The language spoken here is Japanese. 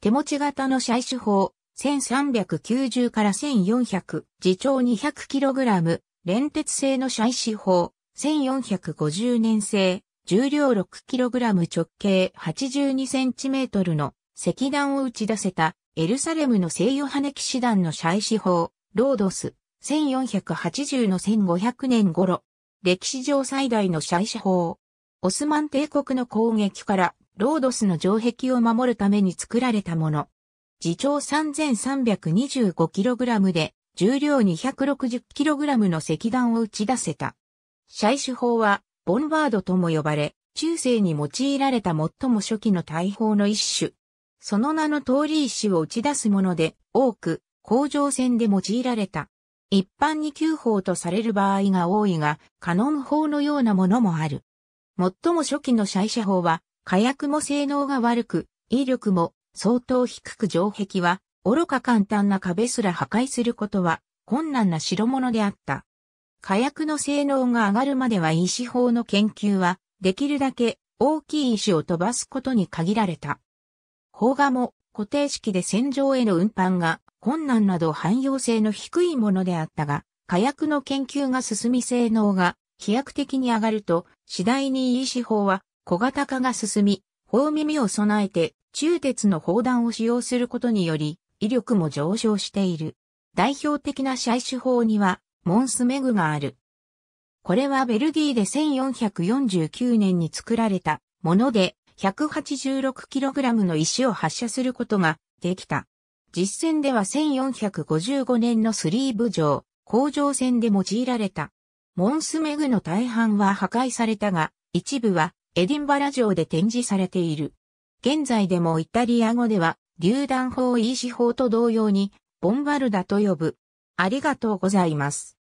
手持ち型の採取法、1390から1400、自長 200kg、連鉄製の採取法、1450年製、重量 6kg 直径 82cm の石段を打ち出せたエルサレムの聖ヨハネ騎士団の祭祀法、ロードス、1480の1500年頃、歴史上最大の祭祀法、オスマン帝国の攻撃からロードスの城壁を守るために作られたもの。自重 3325kg で、重量 260kg の石弾を打ち出せた。シャイ手法は、ボンバードとも呼ばれ、中世に用いられた最も初期の大砲の一種。その名の通り石を打ち出すもので、多く、工場戦で用いられた。一般に旧砲とされる場合が多いが、カノン砲のようなものもある。最も初期のシャイ砲は、火薬も性能が悪く、威力も相当低く城壁は、愚か簡単な壁すら破壊することは困難な代物であった。火薬の性能が上がるまでは石砲の研究は、できるだけ大きい石を飛ばすことに限られた。砲画も固定式で戦場への運搬が困難など汎用性の低いものであったが、火薬の研究が進み性能が飛躍的に上がると、次第にいい手法は小型化が進み、砲耳を備えて中鉄の砲弾を使用することにより、威力も上昇している。代表的な射手砲には、モンスメグがある。これはベルギーで1449年に作られたもので、186kg の石を発射することができた。実戦では1455年のスリーブ城、工場戦で用いられた。モンスメグの大半は破壊されたが、一部はエディンバラ城で展示されている。現在でもイタリア語では、榴弾砲 E 四砲と同様に、ボンバルダと呼ぶ。ありがとうございます。